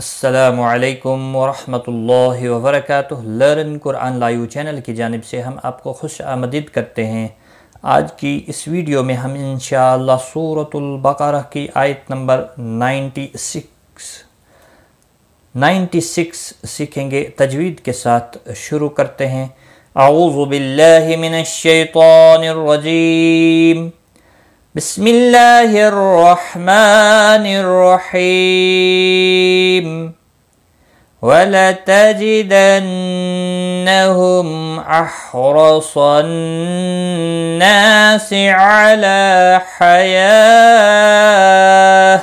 असलकम वरहमल वबरक लर्न कुरान लाइव चैनल की जानब से हम आपको खुश आमदीद करते हैं आज की इस वीडियो में हम इन सूरतुल्बकरा की आयत नंबर नाइन्टी सिक्स नाइन्टी सिक्स सीखेंगे तजवीद के साथ शुरू करते हैं आऊज़बिल्लिमिनशैतरजीम بسم الله الرحمن الرحيم ولتجدنهم احرص الناس على حياه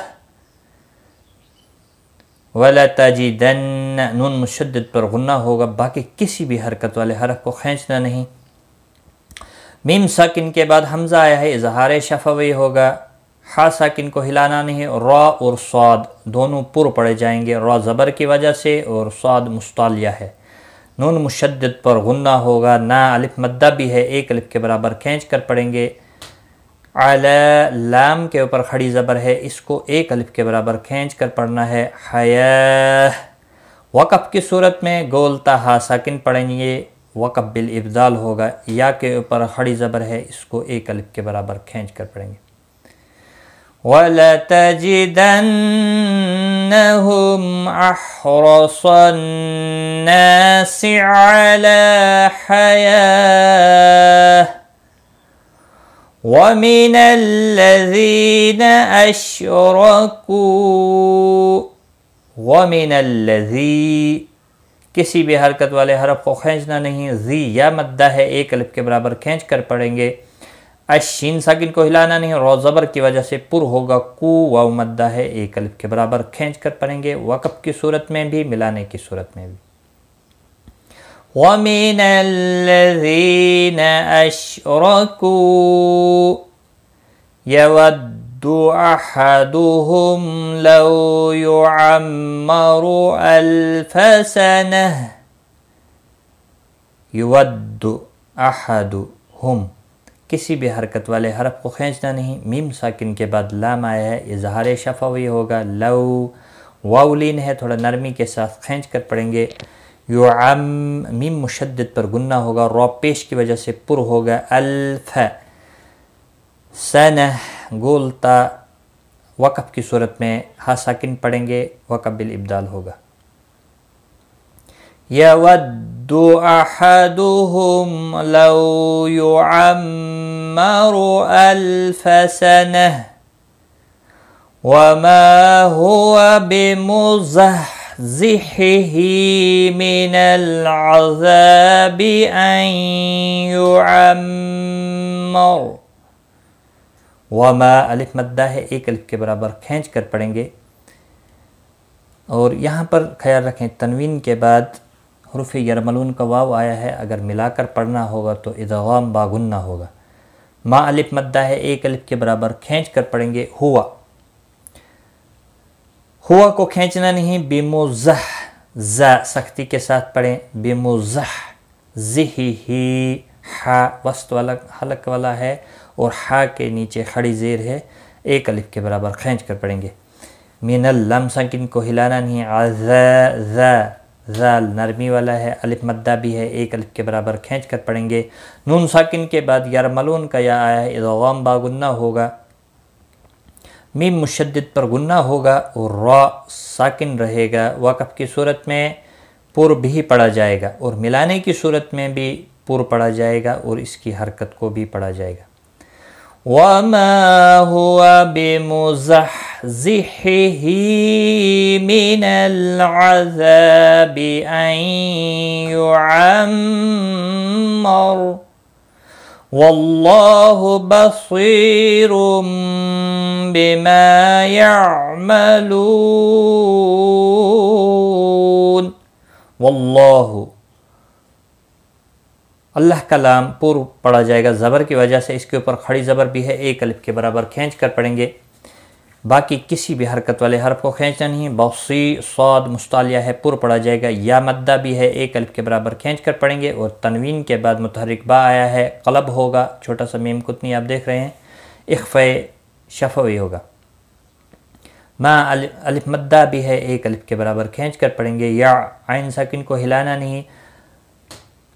ولتجدن نون مشدد پر غنہ ہوگا باقی کسی بھی حرکت والے حرف کو کھینچنا نہیں मीम साकिन के बाद हमज़ा आया है इजहार शफवी होगा हा साकिन को हिलाना नहीं रॉ और स्वाद दोनों पुर पड़े जाएंगे रॉ ज़बर की वजह से और स्वाद मुस्तालिया है नून मुशद पर गुन्ना होगा ना अलिफ मद्दा भी है एक अलिफ के बराबर खींच कर पड़ेंगे आला लाम के ऊपर खड़ी ज़बर है इसको एक अलिफ के बराबर खींच कर पढ़ना है हया वक़ की सूरत में गोलता हा साकिन पढ़ेंगे وقف بالابدال ہوگا یا کے اوپر خڑی زبر ہے اس کو ایک الف کے برابر کھینچ کر پڑیں گے وَلَتَجِدَنَّهُمْ أَحْرَصَ النَّاسِ عَلَى حَيَاهِ وَمِنَ الَّذِينَ أَشْرَكُوا وَمِنَ الَّذِينَ किसी भी हरकत वाले हरफ को खींचना नहीं जी या मद्दा है एक अलिफ के बराबर खींच कर पढ़ेंगे अशीन साकिन को हिलाना नहीं रो ज़बर की वजह से पुर होगा कु व मद्दा है एक अलिफ के बराबर खींच कर पढ़ेंगे वक़ की सूरत में भी मिलाने की सूरत में भी ومن الذين أشركوا يود يود أحدهم لو يعمر ألف سنة يود أحدهم किसी भी हरकत वाले हरफ को खींचना नहीं मीम साकिन के बाद लाम आया है इजहार शफावी होगा लव वाउलिन है थोड़ा नरमी के साथ खींच कर पढ़ेंगे यो आम मीम मुशद पर गुन्ना होगा रॉ पेश की वजह से पुर होगा अल्फ सनह تا وقف کی صورت میں ہا ساکن پڑھیں گے وقف بالابدال ہوگا يود أحدهم لو يعمر ألف سنة وما هو بمزحزحه من العذاب أن يعمر वाह मा अलिफ मद्दा है एक अलिफ के बराबर खींच कर पढ़ेंगे और यहाँ पर ख्याल रखें तनवीन के बाद हरूफ यरमलून का वाव आया है अगर मिलाकर पढ़ना होगा तो इजाम बागुन्ना होगा माँ अलिफ मद्दा है एक अलिफ के बराबर खींच कर पढ़ेंगे हुआ हुआ को खींचना नहीं जह जा सख्ती के साथ पढ़ें बेमो जही जिही हा वस्त वाला हलक वाला है और हा के नीचे खड़ी ज़ेर है एक अलिफ के बराबर खींच कर पढ़ेंगे मिनल लम सकिन को हिलाना नहीं है नरमी वाला है अलिफ मद्दा भी है एक अलिफ के बराबर खींच कर पढ़ेंगे नून साकिन के बाद मलून का या आया है इम बागुन्ना होगा मीम मुशद पर गुन्ना होगा और रॉ साकिन रहेगा वाकफ़ की सूरत में पुर भी पढ़ा जाएगा और मिलाने की सूरत में भी گا اور اس کی حرکت کو بھی پڑا جائے گا وَمَا هُوَ بمزحزحه من العذاب أن يعمر والله بصير بما يعملون والله अल्लाह का लाम पूर्व पढ़ा जाएगा ज़बर की वजह से इसके ऊपर खड़ी ज़बर भी है एक अलिफ के बराबर खींच कर पढ़ेंगे बाकी किसी भी हरकत वाले हरफ को खींचना नहीं बौसी सौद मुस्तालिया है पुर पढ़ा जाएगा या मद्दा भी है एक अलिफ के बराबर खींच कर पढ़ेंगे और तनवीन के बाद मुतहरक बा आया है कलब होगा छोटा सा मीम कुतनी आप देख रहे हैं इख्फ़ शफवी होगा माँ अलिफ मद्दा भी है एक अलिफ के बराबर खींच कर पढ़ेंगे या आइन साकिन को हिलाना नहीं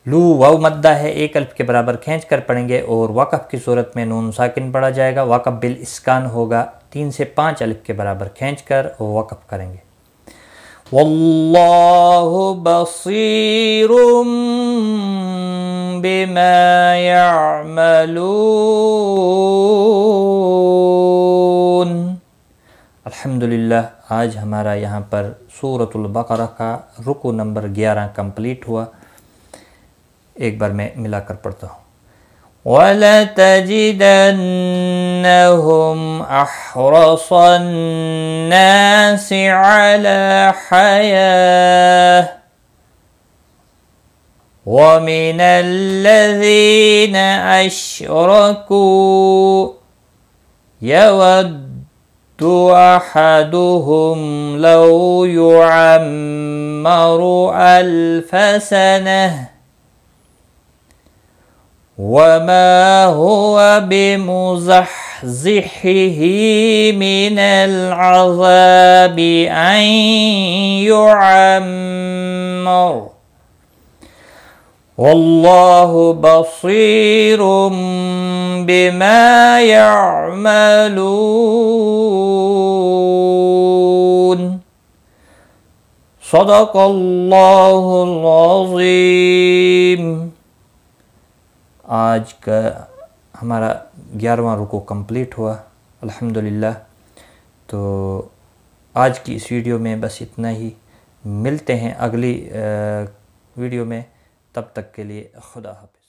लू वाव मद्दा है एक अल्फ के बराबर खींच कर पढ़ेंगे और वाकफ़ की सूरत में नून साकिन पढ़ा जाएगा वाकफ़ बिल इसकान होगा तीन से पाँच अल्फ के बराबर खींच कर वक़ वाकफ़ करेंगे वल्लाहु बसीरुम बिमा यमलून अल्हम्दुलिल्लाह आज हमारा यहाँ पर सूरतुल बकरा का रुकू नंबर ग्यारह कंप्लीट हुआ بار میں ملا کر پڑھتا ہوں ولتجدنهم أحرص الناس على حياة ومن الذين أشركوا يود أحدهم لو يعمر ألف سنة وما هو بمزحزحه من العذاب أن يعمر والله بصير بما يعملون صدق الله العظيم आज का हमारा ग्यारहवा रुको कंप्लीट हुआ अल्हम्दुलिल्लाह तो आज की इस वीडियो में बस इतना ही मिलते हैं अगली वीडियो में तब तक के लिए खुदा हाफ